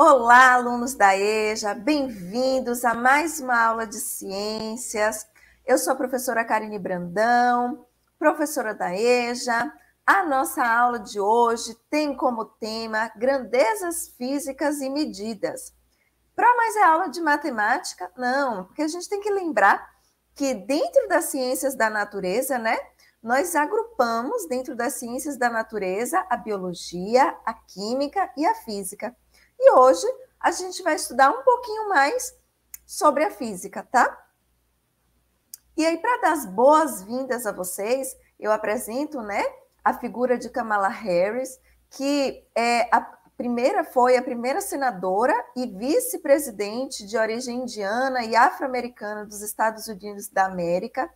Olá, alunos da EJA, bem-vindos a mais uma aula de ciências. Eu sou a professora Karine Brandão, professora da EJA. A nossa aula de hoje tem como tema grandezas físicas e medidas. Para mais é aula de matemática? Não, porque a gente tem que lembrar que dentro das ciências da natureza, né, nós agrupamos dentro das ciências da natureza a biologia, a química e a física. E hoje a gente vai estudar um pouquinho mais sobre a física, tá? E aí, para dar as boas-vindas a vocês, eu apresento né, a figura de Kamala Harris, que é a primeira foi a primeira senadora e vice-presidente de origem indiana e afro-americana dos Estados Unidos da América,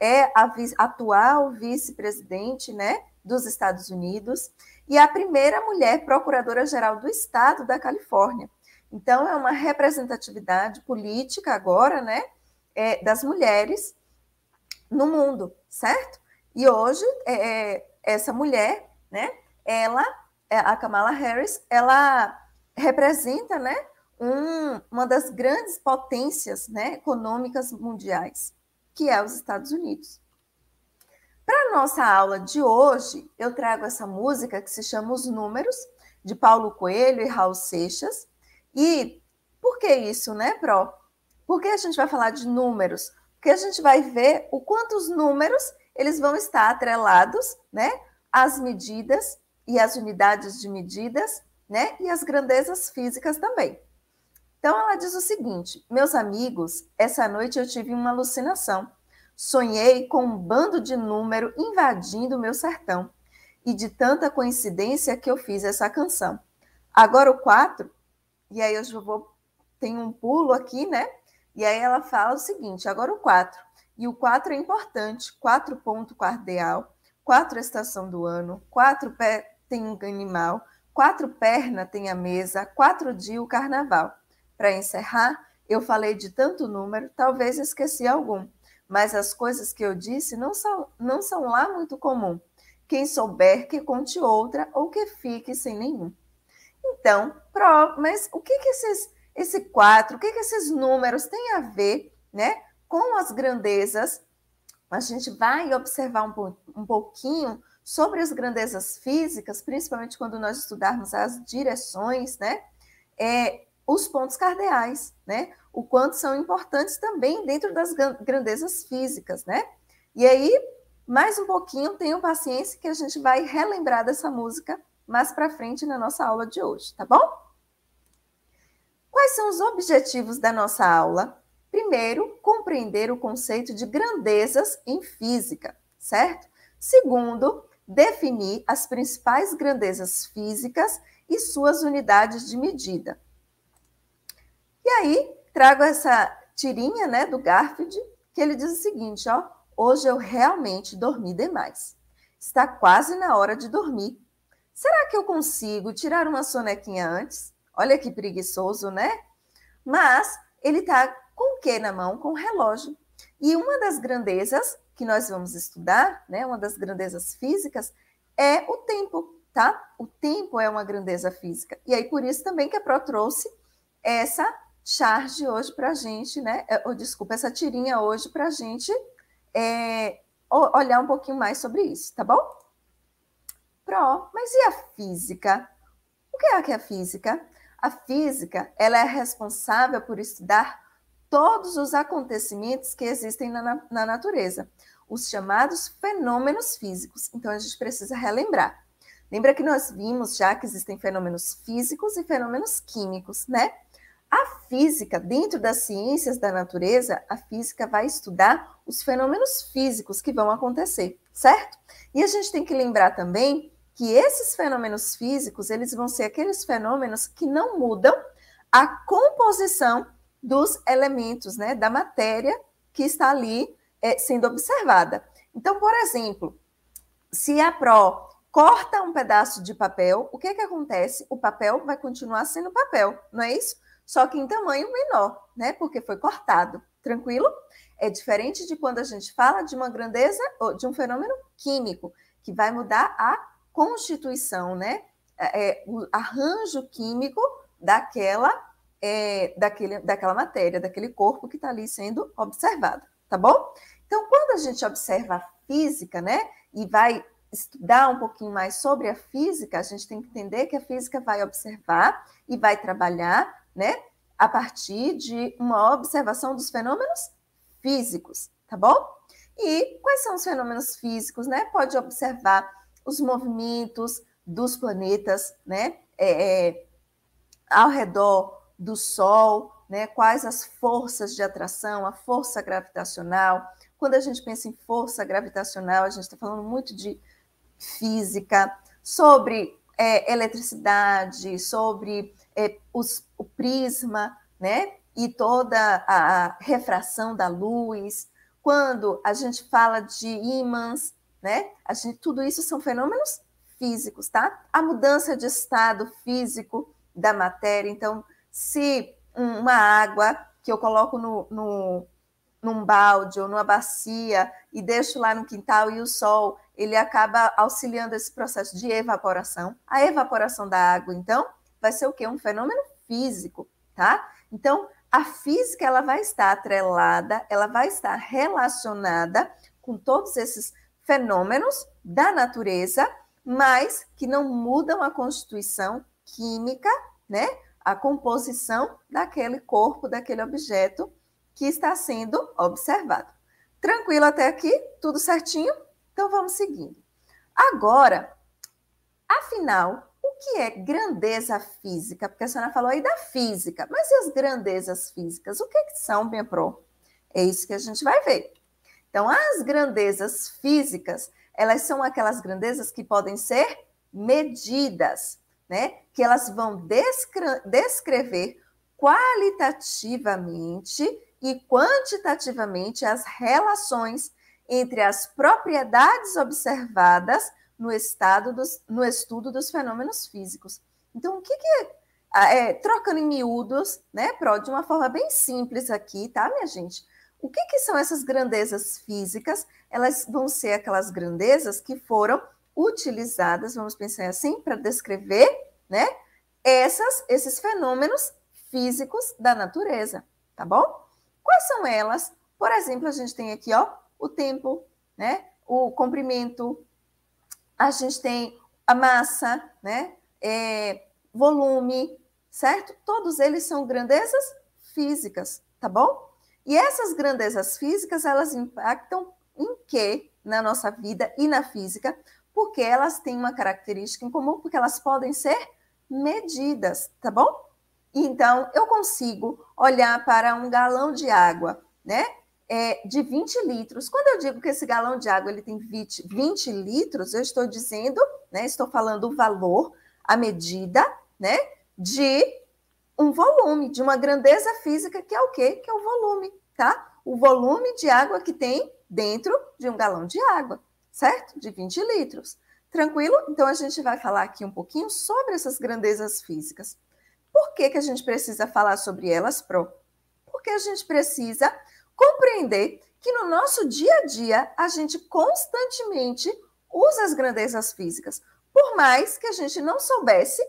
é a atual vice-presidente né, dos Estados Unidos e a primeira mulher procuradora-geral do Estado da Califórnia. Então, é uma representatividade política agora, né, é, das mulheres no mundo, certo? E hoje, é, é essa mulher, né, ela, é, a Kamala Harris, ela representa, né, um, uma das grandes potências, né, econômicas mundiais, que é os Estados Unidos. Para nossa aula de hoje, eu trago essa música que se chama Os Números, de Paulo Coelho e Raul Seixas. E por que isso, né, Pro? Por que a gente vai falar de números? Porque a gente vai ver o quantos números eles vão estar atrelados, né, às medidas e às unidades de medidas, né, e às grandezas físicas também. Então ela diz o seguinte: Meus amigos, essa noite eu tive uma alucinação. Sonhei com um bando de número invadindo o meu sertão. E de tanta coincidência que eu fiz essa canção. Agora o 4, e aí eu vou. Tem um pulo aqui, né? E aí ela fala o seguinte: agora o 4. E o 4 é importante: 4 ponto cardeal, 4 estação do ano, 4 pé tem animal, 4 perna tem a mesa, 4 dia o carnaval. Para encerrar, eu falei de tanto número, talvez esqueci algum mas as coisas que eu disse não são, não são lá muito comum. Quem souber que conte outra ou que fique sem nenhum. Então, mas o que, que esses, esse quatro, o que, que esses números têm a ver né, com as grandezas? A gente vai observar um, um pouquinho sobre as grandezas físicas, principalmente quando nós estudarmos as direções, né? É, os pontos cardeais, né? O quanto são importantes também dentro das grandezas físicas, né? E aí, mais um pouquinho, tenham paciência que a gente vai relembrar dessa música mais para frente na nossa aula de hoje, tá bom? Quais são os objetivos da nossa aula? Primeiro, compreender o conceito de grandezas em física, certo? Segundo, definir as principais grandezas físicas e suas unidades de medida. E aí trago essa tirinha né, do Garfield, que ele diz o seguinte: ó, hoje eu realmente dormi demais. Está quase na hora de dormir. Será que eu consigo tirar uma sonequinha antes? Olha que preguiçoso, né? Mas ele está com o que na mão? Com o relógio. E uma das grandezas que nós vamos estudar, né, uma das grandezas físicas, é o tempo, tá? O tempo é uma grandeza física. E aí, por isso também que a Pro trouxe essa charge hoje para a gente, né? É, ou, desculpa, essa tirinha hoje para a gente é, olhar um pouquinho mais sobre isso, tá bom? Pro, mas e a física? O que é que é a física? A física, ela é responsável por estudar todos os acontecimentos que existem na, na natureza, os chamados fenômenos físicos. Então a gente precisa relembrar. Lembra que nós vimos já que existem fenômenos físicos e fenômenos químicos, né? A física, dentro das ciências da natureza, a física vai estudar os fenômenos físicos que vão acontecer, certo? E a gente tem que lembrar também que esses fenômenos físicos, eles vão ser aqueles fenômenos que não mudam a composição dos elementos, né, da matéria que está ali é, sendo observada. Então, por exemplo, se a pró corta um pedaço de papel, o que que acontece? O papel vai continuar sendo papel, não é isso? só que em tamanho menor, né? Porque foi cortado. Tranquilo? É diferente de quando a gente fala de uma grandeza, ou de um fenômeno químico, que vai mudar a constituição, né? É, é o arranjo químico daquela, é, daquele, daquela matéria, daquele corpo que está ali sendo observado, tá bom? Então, quando a gente observa a física, né? E vai estudar um pouquinho mais sobre a física, a gente tem que entender que a física vai observar e vai trabalhar né? A partir de uma observação dos fenômenos físicos, tá bom? E quais são os fenômenos físicos, né? Pode observar os movimentos dos planetas, né? É, é, ao redor do Sol, né? Quais as forças de atração, a força gravitacional. Quando a gente pensa em força gravitacional, a gente está falando muito de física, sobre é, eletricidade, sobre é, os, o prisma, né? E toda a, refração da luz. Quando a gente fala de ímãs, né? A gente, tudo isso são fenômenos físicos, tá? A mudança de estado físico da matéria. Então, se uma água que eu coloco no, no, num balde ou numa bacia e deixo lá no quintal e o sol ele acaba auxiliando esse processo de evaporação. A evaporação da água, então, vai ser o quê? Um fenômeno físico, tá? Então, a física ela vai estar atrelada, ela vai estar relacionada com todos esses fenômenos da natureza, mas que não mudam a constituição química, né? A composição daquele corpo, daquele objeto que está sendo observado. Tranquilo até aqui? Tudo certinho? Então vamos seguindo. Agora, afinal, o que é grandeza física? Porque a senhora falou aí da física, mas e as grandezas físicas? O que, que são, minha pro? É isso que a gente vai ver. Então, as grandezas físicas, elas são aquelas grandezas que podem ser medidas, né? Que elas vão descrever qualitativamente e quantitativamente as relações entre as propriedades observadas no, estado dos, no estudo dos fenômenos físicos. Então, o que, que é, ah, é, trocando em miúdos, né, Pro, de uma forma bem simples aqui, tá, minha gente? O que, que são essas grandezas físicas? Elas vão ser aquelas grandezas que foram utilizadas, vamos pensar assim, para descrever, né, essas, esses fenômenos físicos da natureza, tá bom? Quais são elas? Por exemplo, a gente tem aqui, ó, o tempo, né? o comprimento, a gente tem a massa, né? É, volume, certo? Todos eles são grandezas físicas, tá bom? E essas grandezas físicas, elas impactam em quê na nossa vida e na física? Porque elas têm uma característica em comum, porque elas podem ser medidas, tá bom? Então, eu consigo olhar para um galão de água, né? é, de 20 litros. Quando eu digo que esse galão de água ele tem 20, 20 litros, eu estou dizendo, né, estou falando o valor, a medida, né, de um volume, de uma grandeza física, que é o quê? Que é o volume, tá? O volume de água que tem dentro de um galão de água, certo? De 20 litros. Tranquilo? Então a gente vai falar aqui um pouquinho sobre essas grandezas físicas. Por que, que a gente precisa falar sobre elas, Pro? Porque a gente precisa compreender que no nosso dia a dia a gente constantemente usa as grandezas físicas, por mais que a gente não soubesse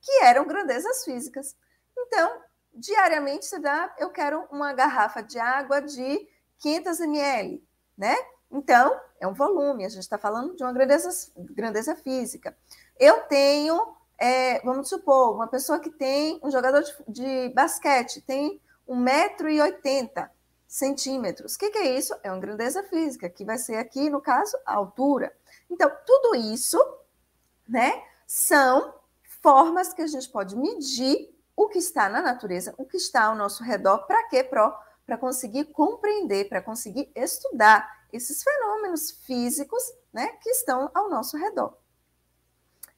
que eram grandezas físicas. Então, diariamente você dá, eu quero uma garrafa de água de 500 ml, né? Então, é um volume, a gente está falando de uma grandeza, grandeza física. Eu tenho, é, vamos supor, uma pessoa que tem, um jogador de, de basquete, tem 1,80m centímetros. O que, que, é isso? É uma grandeza física, que vai ser aqui, no caso, a altura. Então, tudo isso, né, são formas que a gente pode medir o que está na natureza, o que está ao nosso redor, para quê? Para conseguir compreender, para conseguir estudar esses fenômenos físicos, né, que estão ao nosso redor.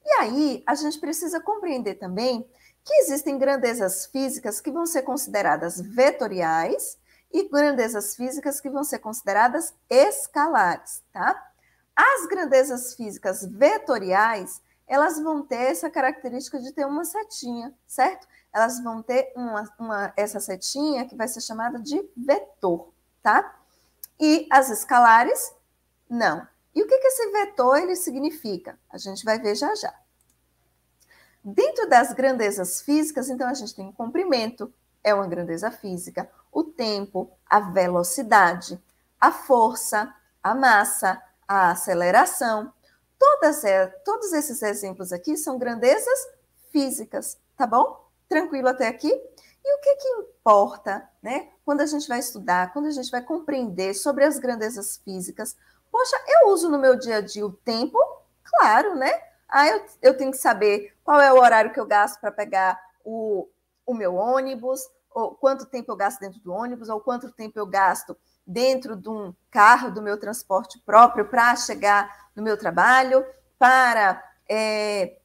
E aí, a gente precisa compreender também que existem grandezas físicas que vão ser consideradas vetoriais e grandezas físicas que vão ser consideradas escalares, tá? As grandezas físicas vetoriais, elas vão ter essa característica de ter uma setinha, certo? Elas vão ter uma, uma essa setinha que vai ser chamada de vetor, tá? E as escalares, não. E o que, que esse vetor ele significa? A gente vai ver já já. Dentro das grandezas físicas, então a gente tem comprimento, é uma grandeza física o tempo, a velocidade, a força, a massa, a aceleração. Todas, é, todos esses exemplos aqui são grandezas físicas, tá bom? Tranquilo até aqui? E o que, que importa, né? Quando a gente vai estudar, quando a gente vai compreender sobre as grandezas físicas, poxa, eu uso no meu dia a dia o tempo, claro, né? Ah, eu, eu tenho que saber qual é o horário que eu gasto para pegar o, o meu ônibus, ou quanto tempo eu gasto dentro do ônibus, ou quanto tempo eu gasto dentro de um carro do meu transporte próprio para chegar no meu trabalho, para é,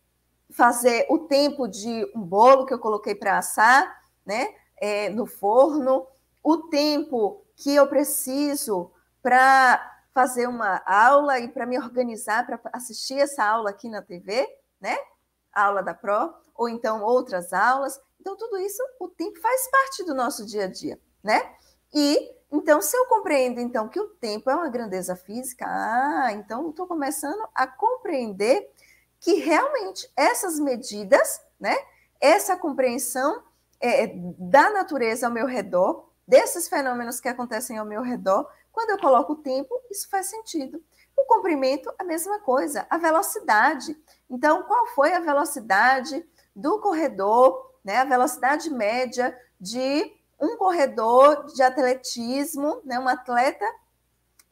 fazer o tempo de um bolo que eu coloquei para assar, né, é, no forno, o tempo que eu preciso para fazer uma aula e para me organizar para assistir essa aula aqui na TV, né? aula da Pro, ou então outras aulas. Então, tudo isso, o tempo faz parte do nosso dia a dia, né? E então, se eu compreendo então que o tempo é uma grandeza física, ah, então estou começando a compreender que realmente essas medidas, né, essa compreensão é, da natureza ao meu redor, desses fenômenos que acontecem ao meu redor, quando eu coloco o tempo, isso faz sentido. O comprimento, a mesma coisa, a velocidade. Então, qual foi a velocidade do corredor né, a velocidade média de um corredor de atletismo, né, um atleta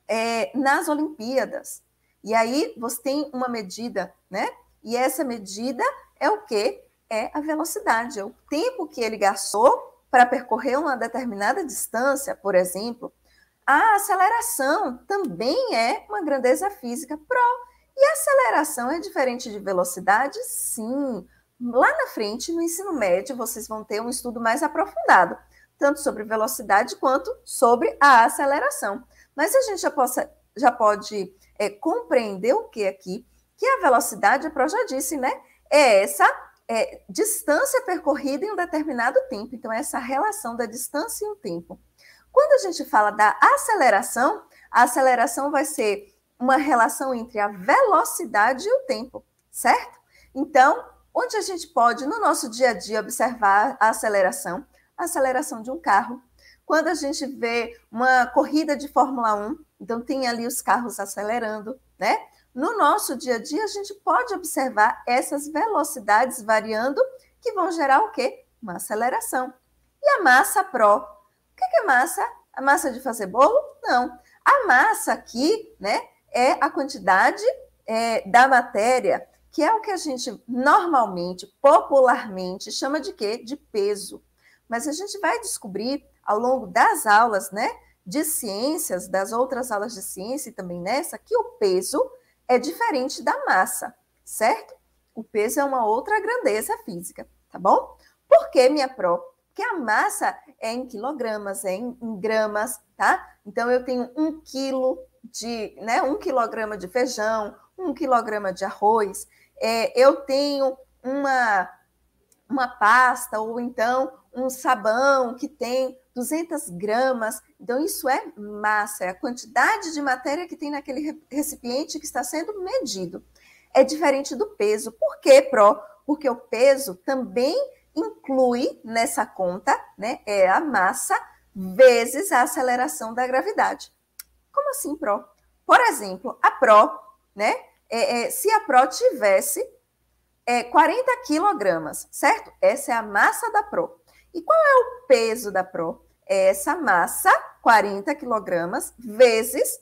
é, nas Olimpíadas. E aí você tem uma medida, né? E essa medida é o que? É a velocidade, é o tempo que ele gastou para percorrer uma determinada distância, por exemplo. A aceleração também é uma grandeza física pró. E aceleração é diferente de velocidade? Sim. Lá na frente, no ensino médio, vocês vão ter um estudo mais aprofundado, tanto sobre velocidade quanto sobre a aceleração. Mas a gente já, possa, já pode é, compreender o que aqui? Que a velocidade, eu já disse, né? É essa é, distância percorrida em um determinado tempo. Então, é essa relação da distância e o tempo. Quando a gente fala da aceleração, a aceleração vai ser uma relação entre a velocidade e o tempo, certo? Então, onde a gente pode, no nosso dia a dia, observar a aceleração, a aceleração de um carro. Quando a gente vê uma corrida de Fórmula 1, então tem ali os carros acelerando, né? No nosso dia a dia, a gente pode observar essas velocidades variando, que vão gerar o quê? Uma aceleração. E a massa pró? O que é massa? A massa de fazer bolo? Não. A massa aqui, né, é a quantidade é, da matéria que é o que a gente normalmente, popularmente, chama de quê? De peso. Mas a gente vai descobrir ao longo das aulas, né, de ciências, das outras aulas de ciência e também nessa, que o peso é diferente da massa, certo? O peso é uma outra grandeza física, tá bom? Por que, minha pró? Porque a massa é em quilogramas, é em, em gramas, tá? Então eu tenho um quilo de, né, um quilograma de feijão, um quilograma de arroz, é, eu tenho uma, uma pasta ou então um sabão que tem 200 gramas. Então, isso é massa, é a quantidade de matéria que tem naquele recipiente que está sendo medido. É diferente do peso. Por quê, Pro? Porque o peso também inclui nessa conta, né? É a massa vezes a aceleração da gravidade. Como assim, Pro? Por exemplo, a Pro, né? é, é, se a Pro tivesse é, 40 quilogramas, certo? Essa é a massa da Pro. E qual é o peso da Pro? É essa massa, 40 quilogramas, vezes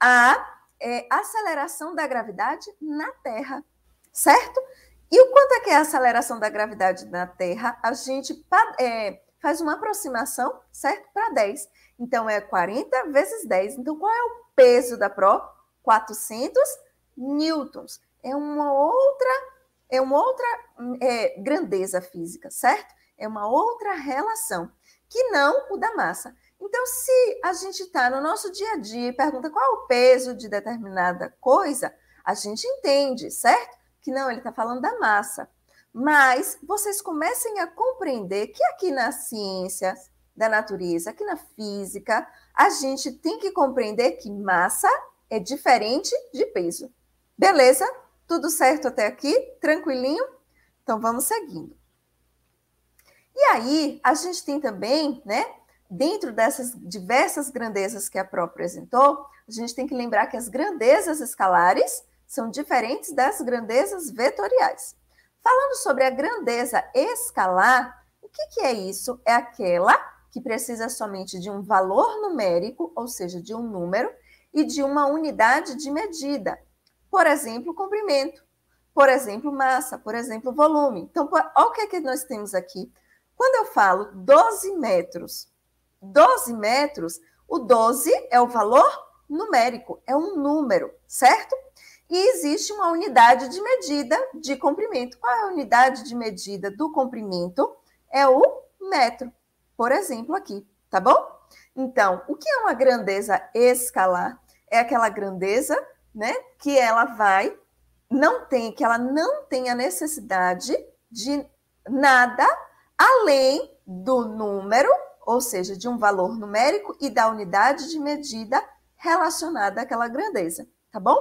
a é, aceleração da gravidade na Terra, certo? E o quanto é que é a aceleração da gravidade na Terra? A gente é, faz uma aproximação, certo? Para 10. Então, é 40 vezes 10. Então, qual é o peso da Pro? 400 newtons. É uma outra, é uma outra é, grandeza física, certo? É uma outra relação, que não o da massa. Então, se a gente está no nosso dia a dia e pergunta qual é o peso de determinada coisa, a gente entende, certo? Que não, ele está falando da massa. Mas vocês comecem a compreender que aqui na ciência da natureza, aqui na física, a gente tem que compreender que massa é diferente de peso. Beleza? Tudo certo até aqui? Tranquilinho? Então vamos seguindo. E aí, a gente tem também, né, dentro dessas diversas grandezas que a Pro apresentou, a gente tem que lembrar que as grandezas escalares são diferentes das grandezas vetoriais. Falando sobre a grandeza escalar, o que, que, é isso? É aquela que precisa somente de um valor numérico, ou seja, de um número, e de uma unidade de medida. Por exemplo, comprimento, por exemplo, massa, por exemplo, volume. Então, olha o que é que nós temos aqui. Quando eu falo 12 metros, 12 metros, o 12 é o valor numérico, é um número, certo? E existe uma unidade de medida de comprimento. Qual é a unidade de medida do comprimento? É o metro, por exemplo, aqui, tá bom? Então, o que é uma grandeza escalar? É aquela grandeza né? Que ela vai, não tem, que ela não tem a necessidade de nada além do número, ou seja, de um valor numérico e da unidade de medida relacionada àquela grandeza, tá bom?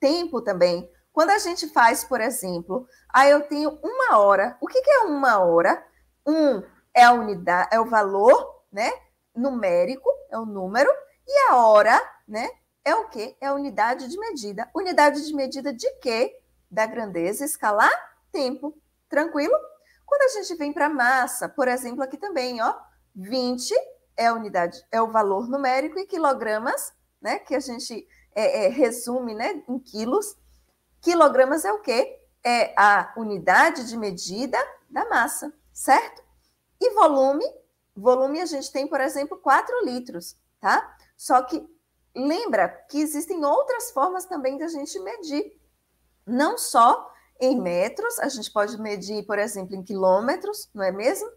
Tempo também. Quando a gente faz, por exemplo, aí ah, eu tenho uma hora. O que, que é uma hora? Um é a unidade, é o valor, né? Numérico, é o número, e a hora, né? é o que É a unidade de medida. Unidade de medida de quê? Da grandeza, escalar, tempo. Tranquilo? Quando a gente vem para massa, por exemplo, aqui também, ó, 20 é a unidade, é o valor numérico e quilogramas, né? Que a gente é, é, resume, né? Em quilos. Quilogramas é o quê? É a unidade de medida da massa, certo? E volume, volume a gente tem, por exemplo, 4 litros, tá? Só que lembra que existem outras formas também da gente medir, não só em metros, a gente pode medir, por exemplo, em quilômetros, não é mesmo?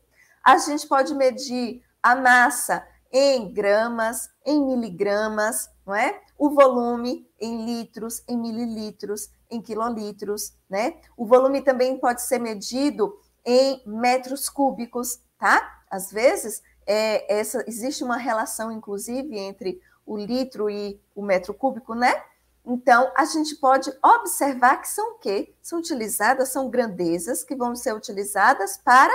A gente pode medir a massa em gramas, em miligramas, não é? O volume em litros, em mililitros, em quilolitros, né? O volume também pode ser medido em metros cúbicos, tá? Às vezes, é, essa, existe uma relação, inclusive, entre o litro e o metro cúbico, né? Então, a gente pode observar que são o quê? São utilizadas, são grandezas que vão ser utilizadas para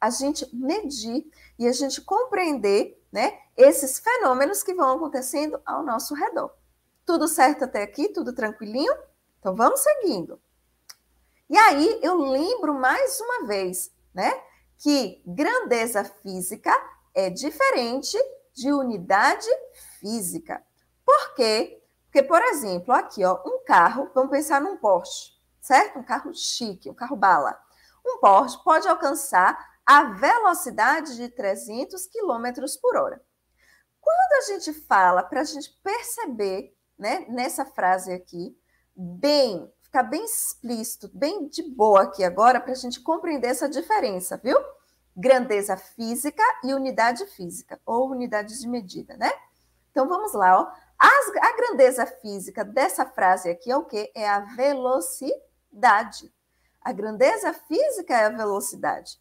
a gente medir e a gente compreender, né, esses fenômenos que vão acontecendo ao nosso redor. Tudo certo até aqui? Tudo tranquilinho? Então, vamos seguindo. E aí, eu lembro mais uma vez, né, que grandeza física é diferente de unidade física. Por quê? Porque, por exemplo, aqui, ó, um carro, vamos pensar num Porsche, certo? Um carro chique, um carro bala. Um Porsche pode alcançar a velocidade de 300 km por hora. Quando a gente fala, para a gente perceber, né, nessa frase aqui, bem, ficar bem explícito, bem de boa aqui agora, para a gente compreender essa diferença, viu? Grandeza física e unidade física, ou unidade de medida, né? Então vamos lá, ó. As, a grandeza física dessa frase aqui é o quê? É a velocidade. A grandeza física é a velocidade.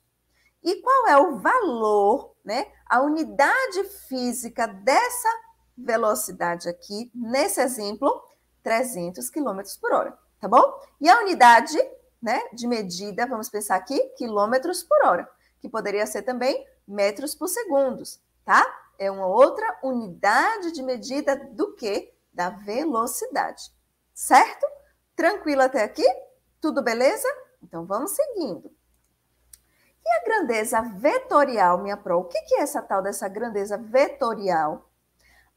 E qual é o valor, né? A unidade física dessa velocidade aqui, nesse exemplo, 300 km por hora, tá bom? E a unidade né, de medida, vamos pensar aqui, quilômetros por hora, que poderia ser também metros por segundos, tá? é uma outra unidade de medida do que? Da velocidade. Certo? Tranquilo até aqui? Tudo beleza? Então vamos seguindo. E a grandeza vetorial, minha pro? O que é essa tal dessa grandeza vetorial?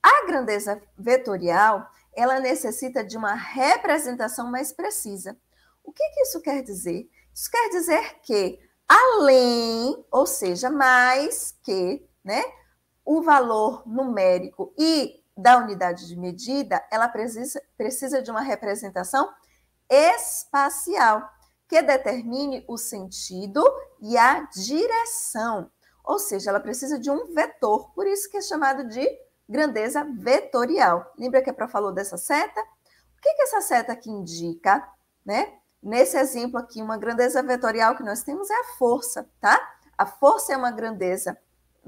A grandeza vetorial, ela necessita de uma representação mais precisa. O que, que isso quer dizer? Isso quer dizer que além, ou seja, mais que, né? o valor numérico e da unidade de medida, ela precisa, precisa de uma representação espacial que determine o sentido e a direção. Ou seja, ela precisa de um vetor, por isso que é chamado de grandeza vetorial. Lembra que a Pró falou dessa seta? O que, que essa seta aqui indica? Né? Nesse exemplo aqui, uma grandeza vetorial que nós temos é a força, tá? A força é uma grandeza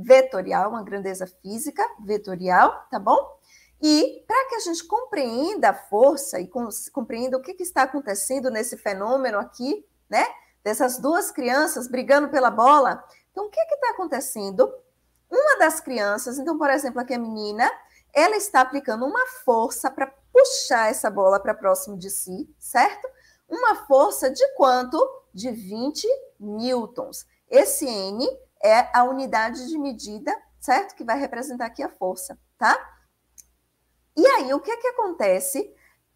vetorial, uma grandeza física vetorial, tá bom? E para que a gente compreenda a força e compreenda o que, que, está acontecendo nesse fenômeno aqui, né? Dessas duas crianças brigando pela bola. Então, o que está acontecendo? Uma das crianças, então, por exemplo, aqui a menina, ela está aplicando uma força para puxar essa bola para próximo de si, certo? Uma força de quanto? De 20 newtons. Esse N é a unidade de medida, certo? Que vai representar aqui a força, tá? E aí, o que é que acontece?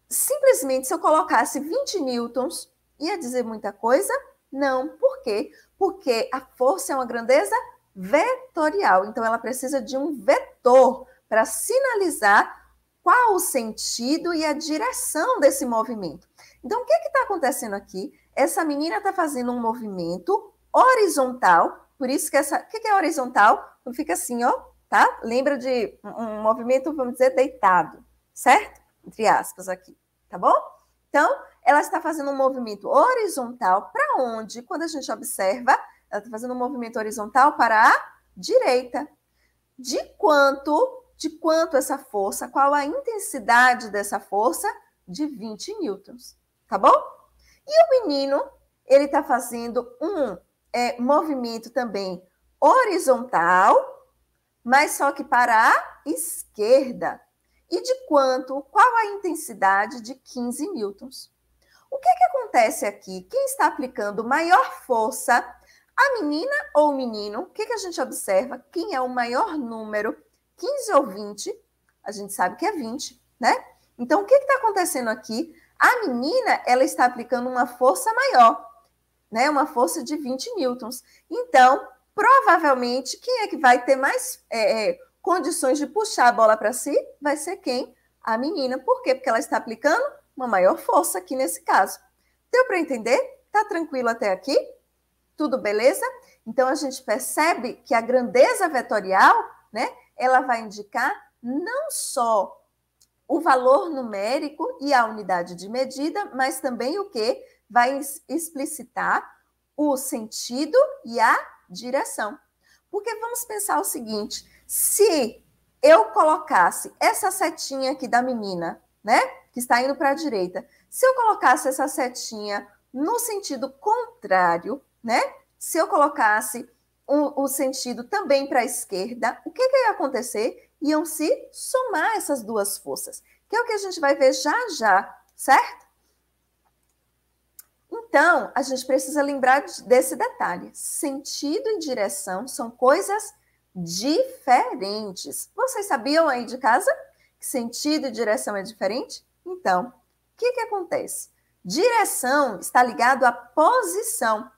Simplesmente, se eu colocasse 20 newtons, ia dizer muita coisa? Não. Por quê? Porque a força é uma grandeza vetorial. Então, ela precisa de um vetor para sinalizar qual o sentido e a direção desse movimento. Então, o que é está acontecendo aqui? Essa menina está fazendo um movimento horizontal por isso que essa. O que é horizontal? Quando então, fica assim, ó, tá? Lembra de um movimento, vamos dizer, deitado, certo? Entre aspas aqui, tá bom? Então, ela está fazendo um movimento horizontal para onde? Quando a gente observa, ela está fazendo um movimento horizontal para a direita. De quanto? De quanto essa força? Qual a intensidade dessa força? De 20 newtons, tá bom? E o menino, ele está fazendo um é, movimento também horizontal, mas só que para a esquerda. E de quanto? Qual a intensidade de 15 newtons? O que, é que acontece aqui? Quem está aplicando maior força, a menina ou o menino? O que, é que a gente observa? Quem é o maior número? 15 ou 20? A gente sabe que é 20, né? Então, o que é está acontecendo aqui? A menina, ela está aplicando uma força maior né? Uma força de 20 newtons. Então, provavelmente, quem é que vai ter mais é, é condições de puxar a bola para si? Vai ser quem? A menina. Por quê? Porque ela está aplicando uma maior força aqui nesse caso. Deu para entender? Tá tranquilo até aqui? Tudo beleza? Então a gente percebe que a grandeza vetorial, né, ela vai indicar não só o valor numérico e a unidade de medida, mas também o que? vai explicitar o sentido e a direção. Porque vamos pensar o seguinte: se eu colocasse essa setinha aqui da menina, né, que está indo para a direita, se eu colocasse essa setinha no sentido contrário, né, se eu colocasse o, o sentido também para a esquerda, o que, que ia acontecer? Iam se somar essas duas forças, que é o que a gente vai ver já já, certo? Então, a gente precisa lembrar desse detalhe: sentido e direção são coisas diferentes. Vocês sabiam aí de casa que sentido e direção é diferente? Então, o que, que acontece? Direção está ligado à posição.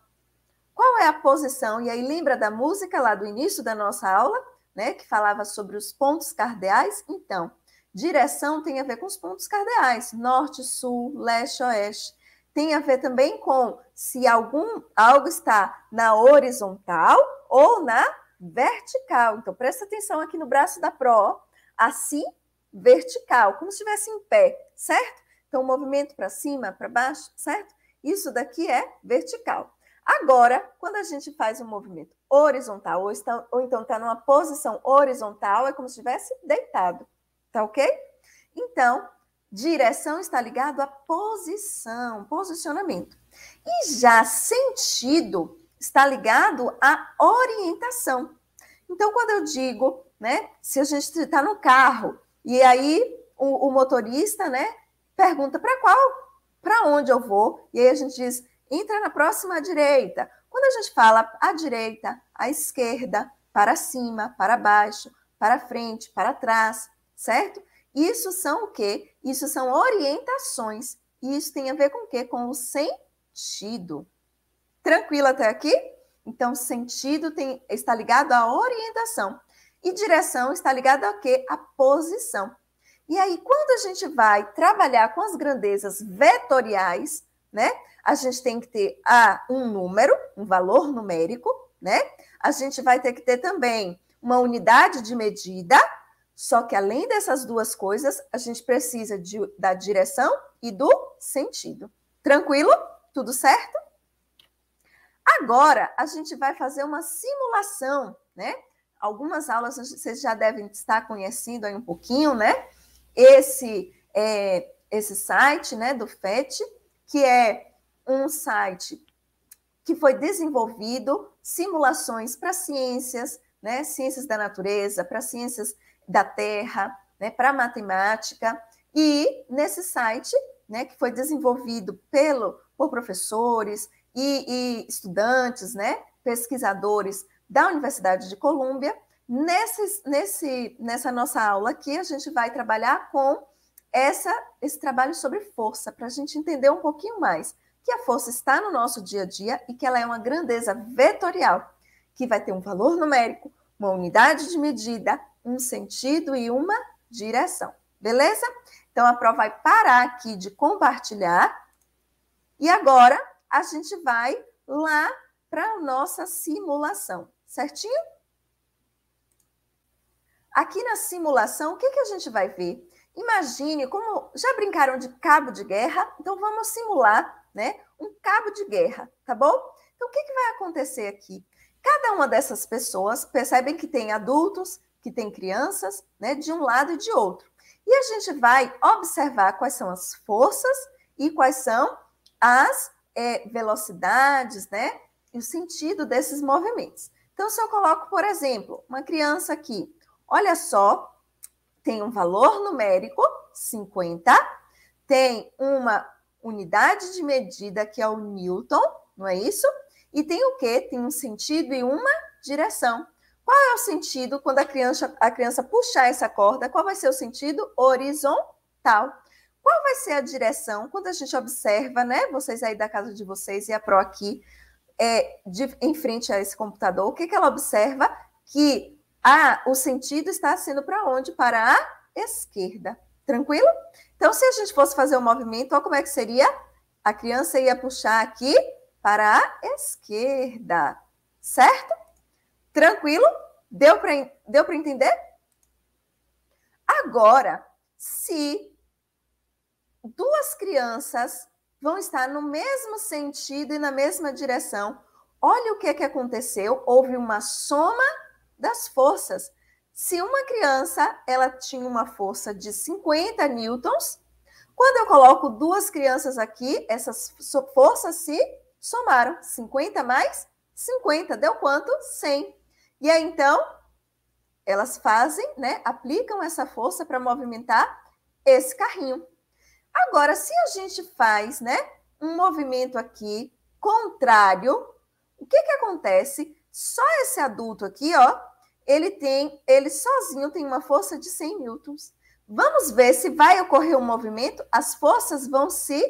Qual é a posição? E aí lembra da música lá do início da nossa aula, né, que falava sobre os pontos cardeais? Então, direção tem a ver com os pontos cardeais, norte, sul, leste, oeste tem a ver também com se algum algo está na horizontal ou na vertical. Então presta atenção aqui no braço da pró, assim vertical, como se estivesse em pé, certo? Então movimento para cima, para baixo, certo? Isso daqui é vertical. Agora, quando a gente faz um movimento horizontal ou, está, ou então está numa posição horizontal, é como se estivesse deitado, tá ok? Então, Direção está ligado à posição, posicionamento. E já sentido está ligado à orientação. Então, quando eu digo, né, se a gente está no carro e aí o, o motorista, né, pergunta para qual, para onde eu vou, e aí a gente diz, entra na próxima direita. Quando a gente fala à direita, à esquerda, para cima, para baixo, para frente, para trás, certo? Isso são o quê? Isso são orientações. E isso tem a ver com o quê? Com o sentido. Tranquilo até aqui? Então, sentido tem, está ligado à orientação. E direção está ligada a quê? À posição. E aí, quando a gente vai trabalhar com as grandezas vetoriais, né? A gente tem que ter a, um número, um valor numérico, né? A gente vai ter que ter também uma unidade de medida, só que além dessas duas coisas, a gente precisa de, da direção e do sentido. Tranquilo? Tudo certo? Agora a gente vai fazer uma simulação, né? Algumas aulas vocês já devem estar conhecendo aí um pouquinho, né? Esse é, esse site, né, do FET, que é um site que foi desenvolvido simulações para ciências, né, ciências da natureza, para ciências da Terra, né, para matemática, e nesse site, né, que foi desenvolvido pelo, por professores e, e estudantes, né, pesquisadores da Universidade de Colômbia, nesse, nesse, nessa nossa aula aqui, a gente vai trabalhar com essa, esse trabalho sobre força, para a gente entender um pouquinho mais que a força está no nosso dia a dia e que ela é uma grandeza vetorial, que vai ter um valor numérico, uma unidade de medida, um sentido e uma direção. Beleza? Então a prova vai parar aqui de compartilhar. E agora a gente vai lá para a nossa simulação, certinho? Aqui na simulação, o que, que a gente vai ver? Imagine como já brincaram de cabo de guerra, então vamos simular, né, um cabo de guerra, tá bom? Então o que, que vai acontecer aqui? Cada uma dessas pessoas, percebem que tem adultos, que tem crianças, né, de um lado e de outro. E a gente vai observar quais são as forças e quais são as é, velocidades, né, e o sentido desses movimentos. Então, se eu coloco, por exemplo, uma criança aqui, olha só, tem um valor numérico, 50, tem uma unidade de medida que é o Newton, não é isso? E tem o quê? Tem um sentido e uma direção. Qual é o sentido quando a criança, a criança puxar essa corda? Qual vai ser o sentido? Horizontal. Qual vai ser a direção? Quando a gente observa, né? Vocês aí da casa de vocês e a Pro aqui, é, de, em frente a esse computador, o que, que ela observa? Que ah, o sentido está sendo para onde? Para a esquerda. Tranquilo? Então, se a gente fosse fazer um movimento, ó, como é que seria? A criança ia puxar aqui para a esquerda, certo? Tranquilo? Deu para deu entender? Agora, se duas crianças vão estar no mesmo sentido e na mesma direção, olha o que, é que aconteceu. Houve uma soma das forças. Se uma criança ela tinha uma força de 50 newtons, quando eu coloco duas crianças aqui, essas forças se somaram. 50 mais 50 deu quanto? 100. E aí então, elas fazem, né, aplicam essa força para movimentar esse carrinho. Agora, se a gente faz, né, um movimento aqui contrário, o que que acontece? Só esse adulto aqui, ó, ele tem, ele sozinho tem uma força de 100 newtons. Vamos ver se vai ocorrer um movimento, as forças vão se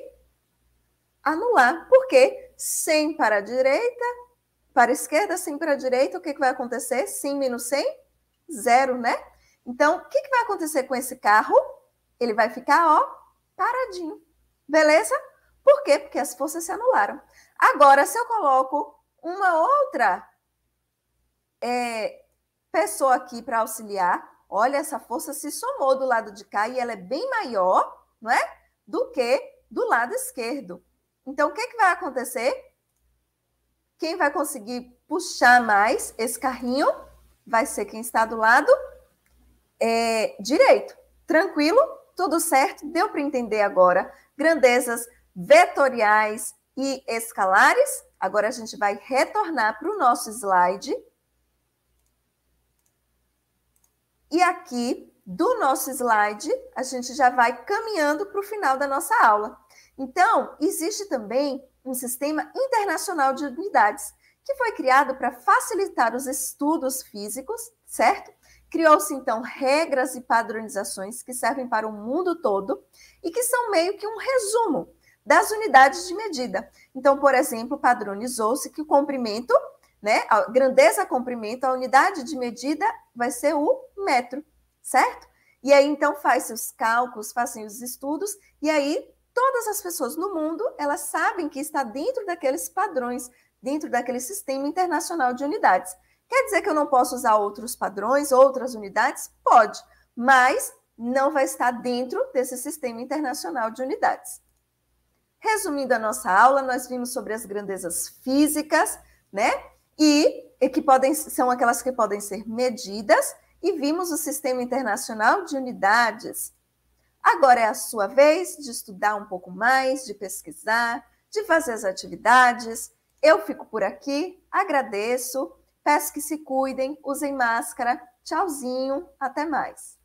anular. Por quê? 100 para a direita, para a esquerda, sim para a direita, o que, que vai acontecer? Sim menos 100? Zero, né? Então, o que, que vai acontecer com esse carro? Ele vai ficar, ó, paradinho. Beleza? Por quê? Porque as forças se anularam. Agora, se eu coloco uma outra é, pessoa aqui para auxiliar, olha, essa força se somou do lado de cá e ela é bem maior, não é? Do que do lado esquerdo. Então, o que, que vai acontecer? Quem vai conseguir puxar mais esse carrinho vai ser quem está do lado é, direito. Tranquilo, tudo certo, deu para entender agora. Grandezas vetoriais e escalares. Agora a gente vai retornar para o nosso slide. E aqui do nosso slide, a gente já vai caminhando para o final da nossa aula. Então, existe também um sistema internacional de unidades, que foi criado para facilitar os estudos físicos, certo? Criou-se então regras e padronizações que servem para o mundo todo e que são meio que um resumo das unidades de medida. Então, por exemplo, padronizou-se que o comprimento, né, a grandeza comprimento, a unidade de medida vai ser o metro, certo? E aí então faz seus cálculos, fazem os estudos e aí todas as pessoas no mundo, elas sabem que está dentro daqueles padrões, dentro daquele sistema internacional de unidades. Quer dizer que eu não posso usar outros padrões, outras unidades? Pode, mas não vai estar dentro desse sistema internacional de unidades. Resumindo a nossa aula, nós vimos sobre as grandezas físicas, né? E, e que podem são aquelas que podem ser medidas e vimos o sistema internacional de unidades. Agora é a sua vez de estudar um pouco mais, de pesquisar, de fazer as atividades. Eu fico por aqui, agradeço, peço que se cuidem, usem máscara. Tchauzinho, até mais.